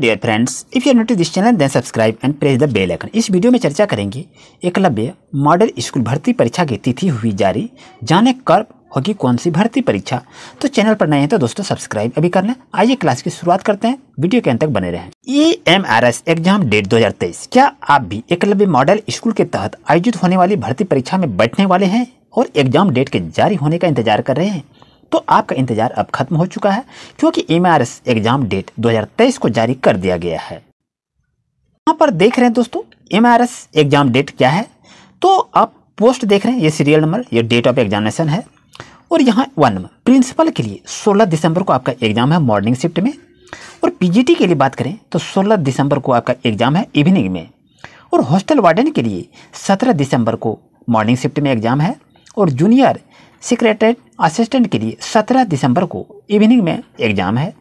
dear friends if you notice this channel then subscribe and press the bell icon इस video में चर्चा करेंगे Eklavya model school भर्ती परीक्षा की तिथि हुई जारी जाने कर होगी कौन सी भर्ती परीक्षा तो चैनल पर नए हैं तो दोस्तों सब्सक्राइब अभी कर लें आइए क्लास की शुरुआत करते हैं वीडियो के अंत तक बने रहें E M R S exam date तेईस क्या आप भी एकलव्य मॉडल स्कूल के तहत आयोजित होने वाली भर्ती परीक्षा में बैठने वाले हैं और एग्जाम डेट के जारी होने का इंतजार कर रहे हैं तो आपका इंतजार अब खत्म हो चुका है क्योंकि एम एग्जाम डेट 2023 को जारी कर दिया गया है यहाँ पर देख रहे हैं दोस्तों एम एग्जाम डेट क्या है तो आप पोस्ट देख रहे हैं ये सीरियल नंबर ये डेट ऑफ एग्जामिनेशन है और यहाँ वन नंबर प्रिंसिपल के लिए 16 दिसंबर को आपका एग्जाम है मॉर्निंग शिफ्ट में और पीजीटी के लिए बात करें तो 16 दिसंबर को आपका एग्जाम है इवनिंग में और हॉस्टल वार्डन के लिए 17 दिसंबर को मॉर्निंग शिफ्ट में एग्जाम है और जूनियर सेक्रेटरेट असिस्टेंट के लिए 17 दिसंबर को इवनिंग में एग्ज़ाम है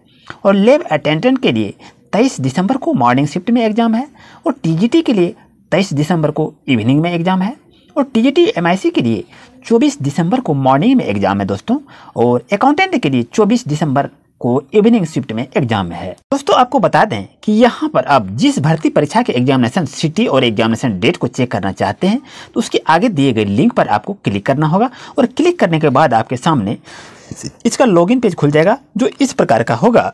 और लेब अटेंडेंट के लिए 23 दिसंबर को मॉर्निंग शिफ्ट में एग्ज़ाम है और टीजीटी के लिए 23 दिसंबर को इवनिंग में एग्ज़ाम है और टीजीटी एमआईसी के लिए 24 दिसंबर को मॉर्निंग में एग्ज़ाम है दोस्तों और अकाउंटेंट के लिए 24 दिसंबर को इवनिंग शिफ्ट में एग्जाम में है दोस्तों आपको बता दें कि यहाँ पर आप जिस भर्ती परीक्षा के एग्जामिनेशन सिटी और एग्जामिनेशन डेट को चेक करना चाहते हैं तो उसके आगे दिए गए लिंक पर आपको क्लिक करना होगा और क्लिक करने के बाद आपके सामने इसका लॉगिन पेज खुल जाएगा जो इस प्रकार का होगा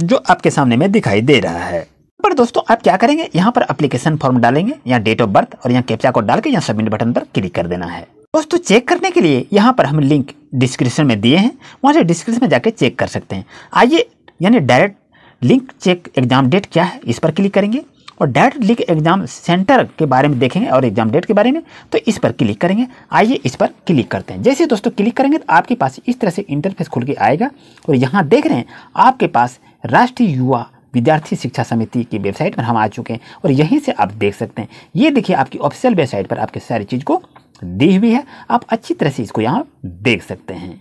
जो आपके सामने में दिखाई दे रहा है पर दोस्तों आप क्या करेंगे यहाँ पर एप्लीकेशन फॉर्म डालेंगे यहाँ डेट ऑफ बर्थ और यहाँ कैप्चा को डाल के यहाँ सबमिट बटन पर क्लिक कर देना है दोस्तों चेक करने के लिए यहाँ पर हम लिंक डिस्क्रिप्शन में दिए हैं वहाँ से डिस्क्रिप्शन में जाके चेक कर सकते हैं आइए यानी direct link check exam date क्या है इस पर क्लिक करेंगे और डायरेक्ट लिंक एग्ज़ाम सेंटर के बारे में देखेंगे और एग्ज़ाम डेट के बारे में तो इस पर क्लिक करेंगे आइए इस पर क्लिक करते हैं जैसे दोस्तों क्लिक करेंगे तो आपके पास इस तरह से इंटरफेस खुल के आएगा और यहाँ देख रहे हैं आपके पास राष्ट्रीय युवा विद्यार्थी शिक्षा समिति की वेबसाइट पर हम आ चुके हैं और यहीं से आप देख सकते हैं ये देखिए आपकी ऑफिशियल वेबसाइट पर आपके सारी चीज़ को दी हुई है आप अच्छी तरह से इसको यहाँ देख सकते हैं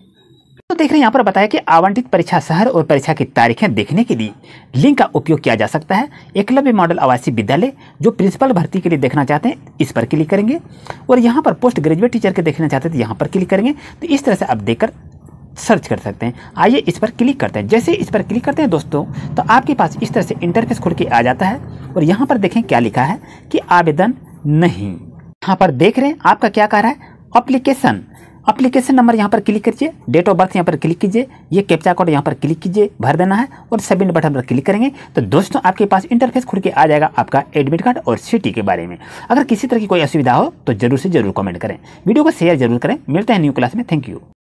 तो देख रहे हैं यहाँ पर बताया कि आवंटित परीक्षा शहर और परीक्षा की तारीखें देखने के लिए लिंक का उपयोग किया जा सकता है एकलव्य मॉडल आवासीय विद्यालय जो प्रिंसिपल भर्ती के लिए देखना चाहते हैं इस पर क्लिक करेंगे और यहाँ पर पोस्ट ग्रेजुएट टीचर के देखना चाहते हैं तो यहाँ पर क्लिक करेंगे तो इस तरह से आप देख सर्च कर सकते हैं आइए इस पर क्लिक करते हैं जैसे इस पर क्लिक करते हैं दोस्तों तो आपके पास इस तरह से इंटरफेस खुल के आ जाता है और यहाँ पर देखें क्या लिखा है कि आवेदन नहीं यहाँ पर देख रहे हैं आपका क्या कह रहा है अप्लीकेशन अप्लीकेशन नंबर यहाँ पर क्लिक कीजिए डेट ऑफ बर्थ यहाँ पर क्लिक कीजिए ये कैप्चा कोड यहाँ पर क्लिक कीजिए भर देना है और सबमिट बटन पर क्लिक करेंगे तो दोस्तों आपके पास इंटरफेस खुल के आ जाएगा आपका एडमिट कार्ड और सिटी के बारे में अगर किसी तरह की कोई असुविधा हो तो जरूर से जरूर कमेंट करें वीडियो को शेयर जरूर करें मिलते हैं न्यू क्लास में थैंक यू